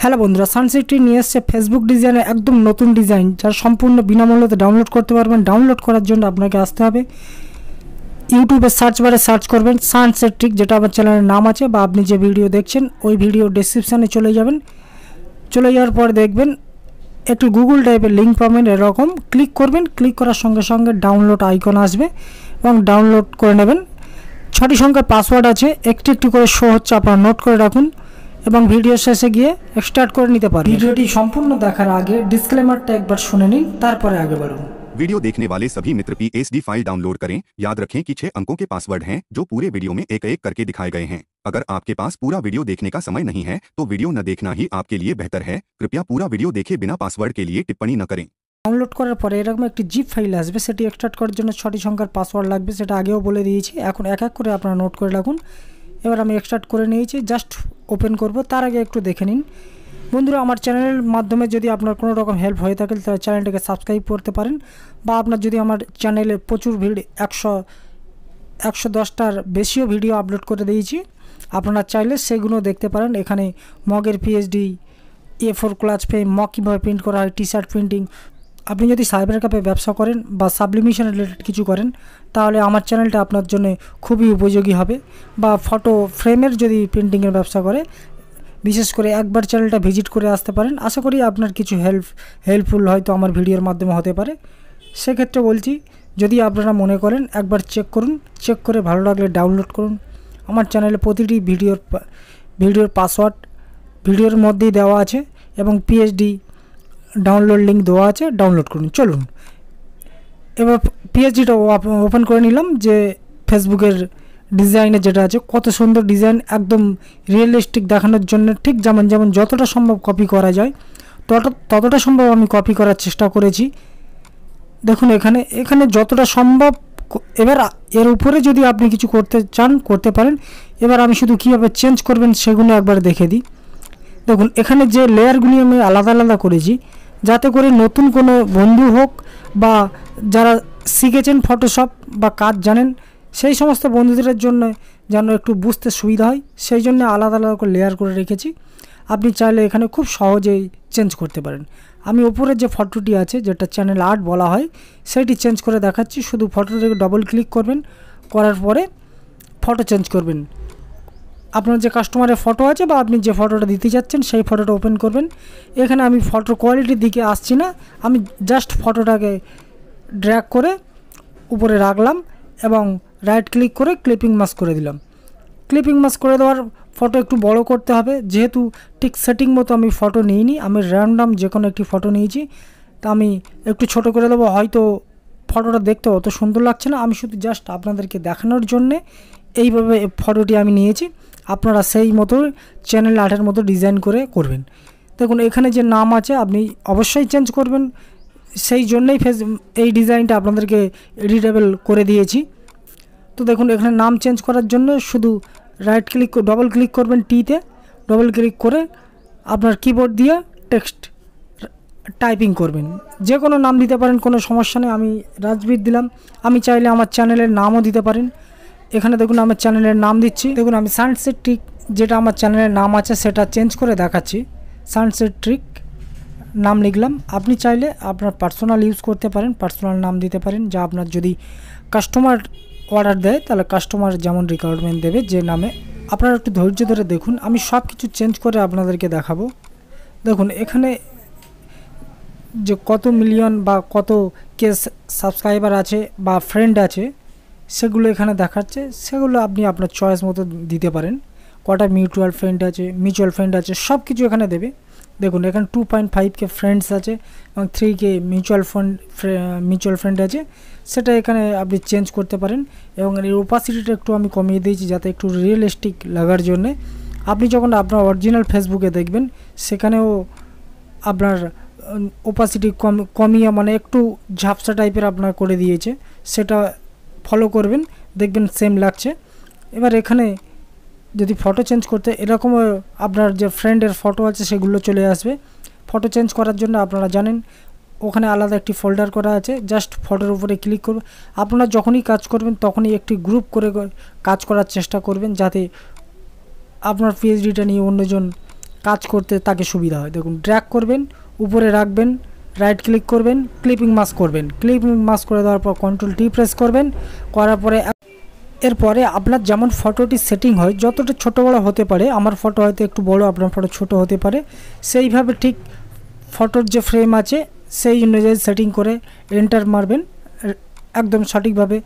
hello বন্ধুরা Sun City নিয়ে এসছে ফেসবুক ডিজাইনে একদম নতুন ডিজাইন যা সম্পূর্ণ বিনামূল্যতে ডাউনলোড করতে পারবেন ডাউনলোড করার জন্য আপনাকে আসতে হবে ইউটিউবে সার্চ বারে সার্চ করবেন সানসেট্রিক যেটা আমার চ্যানেলের নাম আছে বা আপনি যে ভিডিও দেখছেন ওই ভিডিও ডিসক্রিপশানে চলে যাবেন চলে যাওয়ার পর দেখবেন একটু গুগল টাইপের লিঙ্ক পাবেন এরকম ক্লিক করবেন ক্লিক করার সঙ্গে সঙ্গে ডাউনলোড আইকন আসবে এবং ডাউনলোড করে নেবেন ছটি সংখ্যার পাসওয়ার্ড আছে একটি একটি করে শো হচ্ছে আপনারা নোট করে রাখুন এবং ভিডিও সেট হয়ে এক্সট্রাক্ট করে নিতে পারুন ভিডিওটি সম্পূর্ণ দেখার আগে ডিসক্লেইমারটা একবার শুনে নিন তারপরে आगे পড়ুন ভিডিও دیکھنے वाले सभी मित्र पीएसडी फाइल डाउनलोड करें याद रखें कि छह अंकों के पासवर्ड हैं जो पूरे वीडियो में एक-एक करके दिखाए गए हैं अगर आपके पास पूरा वीडियो देखने का समय नहीं है तो वीडियो ना देखना ही आपके लिए बेहतर है कृपया पूरा वीडियो देखे बिना पासवर्ड के लिए टिप्पणी ना करें डाउनलोड করার পরে এরকম একটা জিপ ফাইল আসবে সেটা এক্সট্রাক্ট করার জন্য ছয়টি সংখ্যার পাসওয়ার্ড লাগবে সেটা আগেও বলে দিয়েছি এখন এক এক করে আপনারা নোট করে রাখুন এবার আমি এক্সট্রাক্ট করে নিয়েছি জাস্ট ওপেন করব তার আগে একটু দেখে নিন বন্ধুরা আমার চ্যানেলের মাধ্যমে যদি আপনার কোনো রকম হেল্প হয়ে থাকে তাহলে চ্যানেলটাকে সাবস্ক্রাইব করতে পারেন বা আপনার যদি আমার চ্যানেলে প্রচুর ভিড় একশো একশো দশটার বেশিও ভিডিও আপলোড করে দিয়েছি আপনারা চাইলে সেগুলো দেখতে পারেন এখানে মগের পিএইচডি এ ফোর ক্লাচ ফ্রেম মগ কীভাবে প্রিন্ট করা হয় টি শার্ট প্রিন্টিং আপনি যদি সাইবার ক্যাফে ব্যবসা করেন বা সাবলিমিশন রিলেটেড কিছু করেন তাহলে আমার চ্যানেলটা আপনার জন্য খুবই উপযোগী হবে বা ফটো ফ্রেমের যদি প্রিন্টিংয়ের ব্যবসা করে বিশেষ করে একবার চ্যানেলটা ভিজিট করে আসতে পারেন আশা করি আপনার কিছু হেল্প হেল্পফুল হয়তো আমার ভিডিওর মাধ্যমে হতে পারে সেক্ষেত্রে বলছি যদি আপনারা মনে করেন একবার চেক করুন চেক করে ভালো লাগলে ডাউনলোড করুন আমার চ্যানেলে প্রতিটি ভিডিওর ভিডিওর পাসওয়ার্ড ভিডিওর মধ্যেই দেওয়া আছে এবং পিএইচডি ডাউনলোড লিঙ্ক দেওয়া আছে ডাউনলোড করুন চলুন এবার পিএইচডিটা ওপেন করে নিলাম যে ফেসবুকের ডিজাইনে যেটা আছে কত সুন্দর ডিজাইন একদম রিয়েলিস্টিক দেখানোর জন্য ঠিক যেমন যেমন যতটা সম্ভব কপি করা যায় তত ততটা সম্ভব আমি কপি করার চেষ্টা করেছি দেখুন এখানে এখানে যতটা সম্ভব এবার এর উপরে যদি আপনি কিছু করতে চান করতে পারেন এবার আমি শুধু কীভাবে চেঞ্জ করবেন সেগুলো একবার দেখে দিই দেখুন এখানে যে লেয়ারগুলি আমি আলাদা আলাদা করেছি যাতে করে নতুন কোনো বন্ধু হোক বা যারা শিখেছেন ফটোশপ বা কাজ জানেন সেই সমস্ত বন্ধুদের জন্য যেন একটু বুঝতে সুবিধা হয় সেই জন্য আলাদা আলাদা করে লেয়ার করে রেখেছি আপনি চাইলে এখানে খুব সহজেই চেঞ্জ করতে পারেন আমি ওপরের যে ফটোটি আছে যেটা চ্যানেল আর্ট বলা হয় সেটি চেঞ্জ করে দেখাচ্ছি শুধু ফটোটাকে ডবল ক্লিক করবেন করার পরে ফটো চেঞ্জ করবেন আপনার যে কাস্টমারের ফটো আছে বা আপনি যে ফটোটা দিতে চাচ্ছেন সেই ফটোটা ওপেন করবেন এখানে আমি ফটোর কোয়ালিটির দিকে আসছি না আমি জাস্ট ফটোটাকে ড্র্যাগ করে উপরে রাখলাম এবং রাইট ক্লিক করে ক্লিপিং মাস করে দিলাম ক্লিপিং মাস করে দেওয়ার ফটো একটু বড় করতে হবে যেহেতু ঠিক সেটিং মতো আমি ফটো নিইনি আমি র্যান্ডাম যে কোনো একটি ফটো নিয়েছি তা আমি একটু ছোট করে দেবো হয়তো ফটোটা দেখতে অত সুন্দর লাগছে না আমি শুধু জাস্ট আপনাদেরকে দেখানোর জন্যে এইভাবে ফটোটি আমি নিয়েছি আপনারা সেই মতো চ্যানেল আর্টের মতো ডিজাইন করে করবেন দেখুন এখানে যে নাম আছে আপনি অবশ্যই চেঞ্জ করবেন সেই জন্যই ফেস এই ডিজাইনটা আপনাদেরকে এডিটেবল করে দিয়েছি তো দেখুন এখানে নাম চেঞ্জ করার জন্য শুধু রাইট ক্লিক ডবল ক্লিক করবেন টিতে ডবল ক্লিক করে আপনার কিবোর্ড দিয়ে টেক্সট টাইপিং করবেন যে কোনো নাম দিতে পারেন কোনো সমস্যা নেই আমি রাজবীর দিলাম আমি চাইলে আমার চ্যানেলের নামও দিতে পারেন এখানে দেখুন আমার চ্যানেলের নাম দিচ্ছি দেখুন আমি সানসেট ট্রিক যেটা আমার চ্যানেলের নাম আছে সেটা চেঞ্জ করে দেখাচ্ছি সানসেট ট্রিক নাম লিখলাম আপনি চাইলে আপনার পার্সোনাল ইউজ করতে পারেন পার্সোনাল নাম দিতে পারেন যা আপনার যদি কাস্টমার অর্ডার দেয় তাহলে কাস্টমার যেমন রিকোয়ারমেন্ট দেবে যে নামে আপনারা একটু ধৈর্য ধরে দেখুন আমি সব কিছু চেঞ্জ করে আপনাদেরকে দেখাবো দেখুন এখানে যে কত মিলিয়ন বা কত কেস সাবস্ক্রাইবার আছে বা ফ্রেন্ড আছে সেগুলো এখানে দেখাচ্ছে সেগুলো আপনি আপনার চয়েস মতো দিতে পারেন কটা মিউচুয়াল ফ্রেন্ড আছে মিউচুয়াল ফ্রেন্ড আছে সব কিছু এখানে দেবে দেখুন এখানে two point five K friends আছে এবং three K mutual fund mutual friend আছে সেটা এখানে আপনি চেঞ্জ করতে পারেন এবং এর ওপাসিটিটা একটু আমি কমিয়ে দিয়েছি যাতে একটু রিয়েলিস্টিক লাগার জন্যে আপনি যখন আপনার অরিজিনাল ফেসবুকে দেখবেন সেখানেও আপনার ওপাসিটি কম কমিয়ে মানে একটু ঝাপসা টাইপের আপনার করে দিয়েছে সেটা ফলো করবেন দেখবেন সেম লাগছে এবার এখানে যদি ফটো চেঞ্জ করতে এরকম আপনার যে ফ্রেন্ডের ফটো আছে সেগুলো চলে আসবে ফটো চেঞ্জ করার জন্য আপনারা জানেন ওখানে আলাদা একটি ফোল্ডার করা আছে জাস্ট ফটোর উপরে ক্লিক করবেন আপনারা যখনই কাজ করবেন তখনই একটি গ্রুপ করে কাজ করার চেষ্টা করবেন যাতে আপনার পিএইচডিটা নিয়ে অন্যজন কাজ করতে তাকে সুবিধা হয় দেখুন ড্র্যাক করবেন উপরে রাখবেন রাইট ক্লিক করবেন ক্লিপিং মাস্ক করবেন ক্লিপিং মাস্ক করে দেওয়ার পর কন্ট্রোল টি প্রেস করবেন করার পরে এরপরে আপনার যেমন ফটোটি সেটিং হয় যতটা ছোটো বড়ো হতে পারে আমার ফটো হয়তো একটু বড় আপনার ফটো ছোট হতে পারে সেইভাবে ঠিক ফটোর যে ফ্রেম আছে সেই অনুযায়ী সেটিং করে এন্টার মারবেন একদম সঠিকভাবে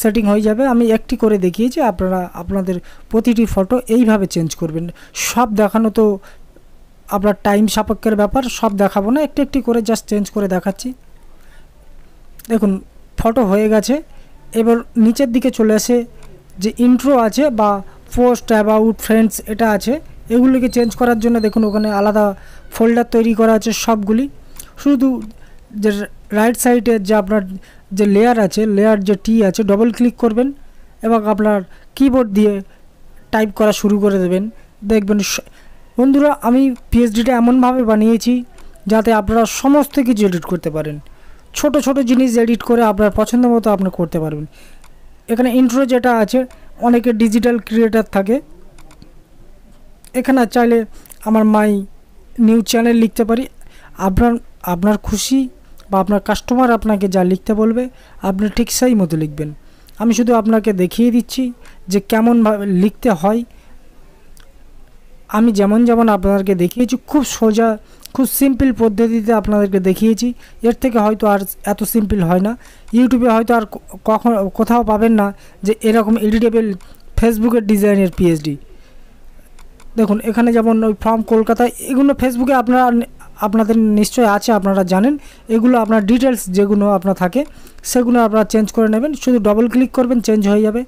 সেটিং হয়ে যাবে আমি একটি করে দেখিয়েছি আপনারা আপনাদের প্রতিটি ফটো এইভাবে চেঞ্জ করবেন সব দেখানো তো আপনার টাইম সাপেক্ষের ব্যাপার সব দেখাবো না একটু একটি করে জাস্ট চেঞ্জ করে দেখাচ্ছি দেখুন ফটো হয়ে গেছে এবার নিচের দিকে চলে আসে যে ইন্ট্রো আছে বা পোস্ট অ্যাবাউট ফ্রেন্ডস এটা আছে এগুলিকে চেঞ্জ করার জন্য দেখুন ওখানে আলাদা ফোল্ডার তৈরি করা আছে সবগুলি শুধু যে রাইট সাইডে যে আপনার যে লেয়ার আছে লেয়ার যে টি আছে ডবল ক্লিক করবেন এবং আপনার কিবোর্ড দিয়ে টাইপ করা শুরু করে দেবেন দেখবেন বন্ধুরা আমি পিএইচডিটা এমনভাবে বানিয়েছি যাতে আপনারা সমস্ত কিছু এডিট করতে পারেন ছোট ছোট জিনিস এডিট করে আপনার পছন্দ মতো আপনি করতে পারবেন এখানে ইন্ট্রো যেটা আছে অনেকে ডিজিটাল ক্রিয়েটার থাকে এখানে চাইলে আমার মাই নিউ চ্যানেল লিখতে পারি আপনার আপনার খুশি বা আপনার কাস্টমার আপনাকে যা লিখতে বলবে আপনি ঠিক সেই মতো লিখবেন আমি শুধু আপনাকে দেখিয়ে দিচ্ছি যে কেমনভাবে লিখতে হয় আমি যেমন যেমন আপনাদেরকে দেখিয়েছি খুব সোজা খুব সিম্পল পদ্ধতিতে আপনাদেরকে দেখিয়েছি এর থেকে হয়তো আর এত সিম্পল হয় না ইউটিউবে হয়তো আর কখন কোথাও পাবেন না যে এরকম এডিটেবল ফেসবুকের ডিজাইনের পিএইচডি দেখুন এখানে যেমন ওই ফর্ম কলকাতা এগুলো ফেসবুকে আপনারা আপনাদের নিশ্চয় আছে আপনারা জানেন এগুলো আপনার ডিটেলস যেগুলো আপনার থাকে সেগুলো আপনারা চেঞ্জ করে নেবেন শুধু ডবল ক্লিক করবেন চেঞ্জ হয়ে যাবে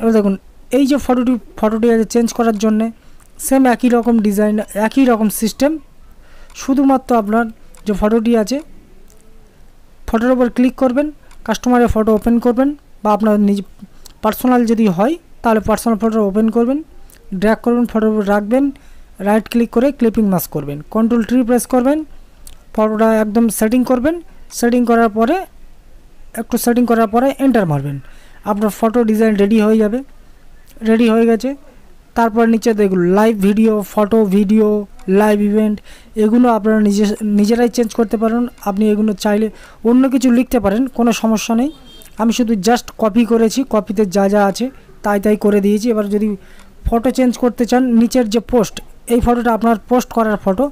এবার দেখুন এই যে ফটোটি ফটোটি আছে চেঞ্জ করার জন্যে সেম একই রকম ডিজাইন একই রকম সিস্টেম শুধুমাত্র আপনার যে ফটোটি আছে ফটোর ওপর ক্লিক করবেন কাস্টমারের ফটো ওপেন করবেন বা আপনার নিজ পার্সোনাল যদি হয় তাহলে পার্সোনাল ফটো ওপেন করবেন ড্র্যাক করবেন ফটোর উপর রাখবেন রাইট ক্লিক করে ক্লিপিং মাস করবেন কন্ট্রোল ট্রি প্রেস করবেন ফটোটা একদম সেটিং করবেন সেটিং করার পরে একটু সেটিং করার পরে এন্টার মারবেন আপনার ফটো ডিজাইন রেডি হয়ে যাবে রেডি হয়ে গেছে তারপর নিচে দেখুন live video photo video live event এগুলো আপনারা নিজে নিজেরাই চেঞ্জ করতে পারেন আপনি এগুলো চাইলে অন্য কিছু লিখতে পারেন কোনো সমস্যা নেই আমি শুধু জাস্ট কপি করেছি কপিতে যা যা আছে তাই তাই করে দিয়েছি এবার যদি ফটো চেঞ্জ করতে চান নিচের যে পোস্ট এই ফটোটা আপনার পোস্ট করার ফটো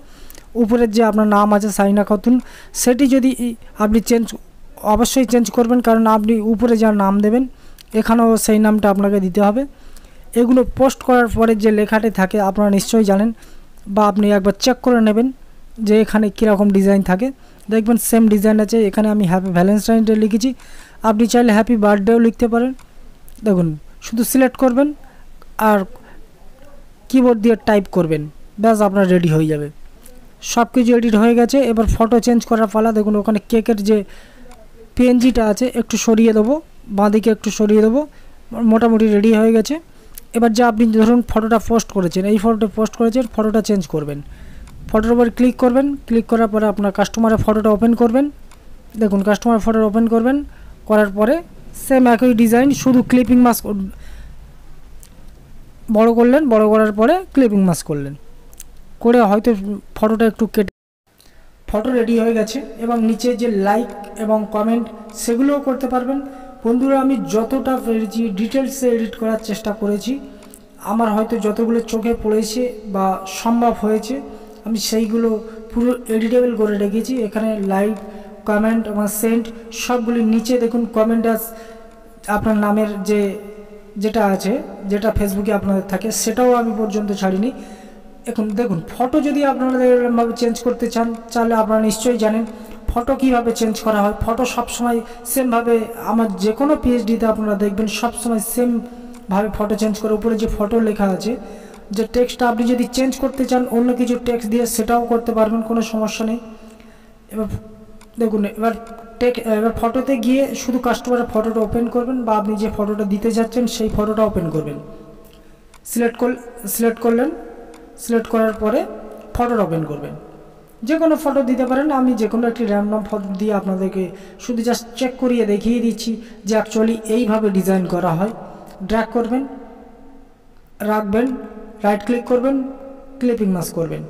উপরের যে আপনার নাম আছে সাইনা খাতুন সেটি যদি আপনি চেঞ্জ অবশ্যই চেঞ্জ করবেন কারণ আপনি উপরে যা নাম দেবেন এখানেও সেই নামটা আপনাকে দিতে হবে এগুলো পোস্ট করার পরে যে লেখাটি থাকে আপনারা নিশ্চয়ই জানেন বা আপনি একবার চেক করে নেবেন যে এখানে কীরকম ডিজাইন থাকে দেখবেন সেম ডিজাইন আছে এখানে আমি হ্যাপি ভ্যালেন্টাইন ডে লিখেছি আপনি চাইলে হ্যাপি বার্থডেও লিখতে পারেন দেখুন শুধু সিলেক্ট করবেন আর কিবোর্ড দিয়ে টাইপ করবেন ব্যাস আপনার রেডি হয়ে যাবে সব কিছু এডিট হয়ে গেছে এবার ফটো চেঞ্জ করার পালা দেখুন ওখানে কেকের যে পিএনজিটা আছে একটু সরিয়ে দেবো বাঁদিকে একটু সরিয়ে দেবো মোটামুটি রেডি হয়ে গেছে এবার যা আপনি ধরুন ফটোটা পোস্ট করেছেন এই ফটোটা পোস্ট করেছেন ফটোটা চেঞ্জ করবেন ফটোর উপর ক্লিক করবেন ক্লিক করার পরে আপনার কাস্টমারের ফটোটা ওপেন করবেন দেখুন কাস্টমার ফটোটা ওপেন করবেন করার পরে সেম একই ডিজাইন শুধু ক্লিপিং মাস্ক বড় করলেন বড় করার পরে ক্লিপিং মাস্ক করলেন করে হয়তো ফটোটা একটু কেটে ফটো রেডি হয়ে গেছে এবং নিচে যে লাইক এবং কমেন্ট সেগুলোও করতে পারবেন বন্ধুরা আমি যতটা পেরেছি ডিটেলসে এডিট করার চেষ্টা করেছি আমার হয়তো যতগুলো চোখে পড়েছে বা সম্ভব হয়েছে আমি সেইগুলো পুরো এডিটেবল করে রেখেছি এখানে লাইভ কমেন্ট আমার সেন্ট সবগুলি নিচে দেখুন কমেন্ট আস আপনার নামের যে যেটা আছে যেটা ফেসবুকে আপনাদের থাকে সেটাও আমি পর্যন্ত ছাড়িনি এখন দেখুন ফটো যদি আপনারা এরকমভাবে চেঞ্জ করতে চান তাহলে আপনারা নিশ্চয়ই জানেন ফটো কিভাবে চেঞ্জ করা হয় ফটো সবসময় সেমভাবে আমার যে কোনো পিএইচডিতে আপনারা দেখবেন সবসময় সেমভাবে ফটো চেঞ্জ করে উপরে যে ফটো লেখা আছে যে টেক্সটটা আপনি যদি চেঞ্জ করতে চান অন্য কিছু টেক্সট দিয়ে সেটাও করতে পারবেন কোনো সমস্যা নেই এবার দেখুন এবার টেক এবার ফটোতে গিয়ে শুধু কাস্টমারের ফটোটা ওপেন করবেন বা আপনি যে ফটোটা দিতে যাচ্ছেন সেই ফটোটা ওপেন করবেন সিলেক্ট কর সিলেক্ট করলেন সিলেক্ট করার পরে ফটোটা ওপেন করবেন যে কোনো ফটো দিতে পারেন আমি যে কোনো একটি র্যান্ডম ফটো দিয়ে আপনাদেরকে শুধু জাস্ট চেক করিয়ে দেখিয়ে দিচ্ছি যে অ্যাকচুয়ালি এইভাবে ডিজাইন করা হয় ড্র্যাক করবেন রাখবেন রাইট ক্লিক করবেন ক্লিপিং মাস করবেন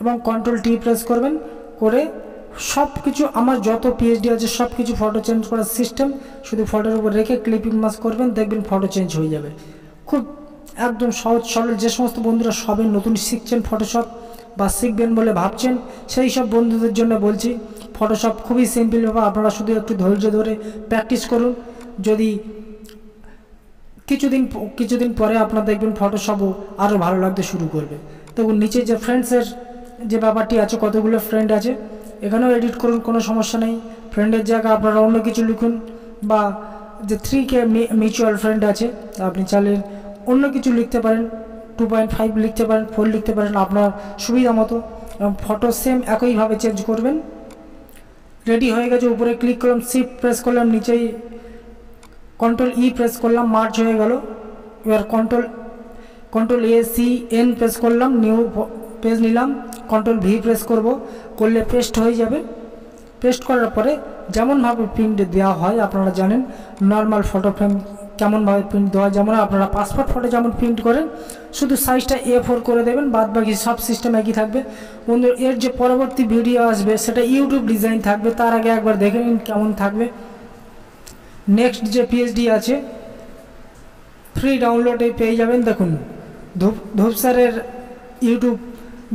এবং কন্ট্রোল টি প্রেস করবেন করে সব কিছু আমার যত পিএইচডি আছে সব কিছু ফটো চেঞ্জ করার সিস্টেম শুধু ফটোর উপর রেখে ক্লিপিং মাস করবেন দেখবেন ফটো চেঞ্জ হয়ে যাবে খুব একদম সহজ সরল যে সমস্ত বন্ধুরা সবে নতুন শিখছেন ফটোশপ বা শিখবেন বলে ভাবছেন সেই সব বন্ধুদের জন্য বলছি ফটোশপ খুবই সিম্পল ব্যাপার আপনারা শুধু একটু ধৈর্য ধরে প্র্যাকটিস করুন যদি কিছুদিন কিছুদিন পরে আপনারা দেখবেন ফটোশপও আরও ভালো লাগতে শুরু করবে তবু নিচে যে ফ্রেন্ডসের যে ব্যাপারটি আছে কতগুলো ফ্রেন্ড আছে এখানেও এডিট করুন কোনো সমস্যা নেই ফ্রেন্ডের জায়গায় আপনারা অন্য কিছু লিখুন বা যে থ্রি কে মিউচুয়াল ফ্রেন্ড আছে আপনি চাইলে অন্য কিছু লিখতে পারেন টু পয়েন্ট ফাইভ লিখতে পারেন ফোর লিখতে পারেন আপনার সুবিধা মতো এবং ফটো সেম একইভাবে চেঞ্জ করবেন রেডি হয়ে গেছে উপরে ক্লিক করলাম সিফ প্রেস করলাম নিচেই কন্ট্রোল ই প্রেস করলাম মার্চ হয়ে গেল এবার control control A C N press করলাম নিউ পেজ নিলাম কন্ট্রোল ভি প্রেস করব করলে পেস্ট হয়ে যাবে পেস্ট করার পরে যেমনভাবে প্রিন্ট দেওয়া হয় আপনারা জানেন নর্মাল ফটো ফ্রেম কেমনভাবে প্রিন্ট দেওয়া যেমন আপনারা পাসপোর্ট ফটো যেমন প্রিন্ট করেন শুধু সাইজটা এ ফোর করে দেবেন বাদ বাকি সব সিস্টেম একই থাকবে বন্ধু এর যে পরবর্তী ভিডিও আসবে সেটা ইউটিউব ডিজাইন থাকবে তার আগে একবার দেখে নিন কেমন থাকবে নেক্সট যে পিএইচডি আছে ফ্রি ডাউনলোডে পেয়ে যাবেন দেখুন ধূপ ধূপসারের ইউটিউব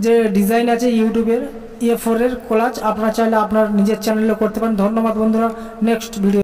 যে ডিজাইন আছে ইউটিউবের এ ফোরের কোলাজ আপনারা চাইলে আপনার নিজের চ্যানেলে করতে পারেন ধন্যবাদ বন্ধুরা নেক্সট ভিডিও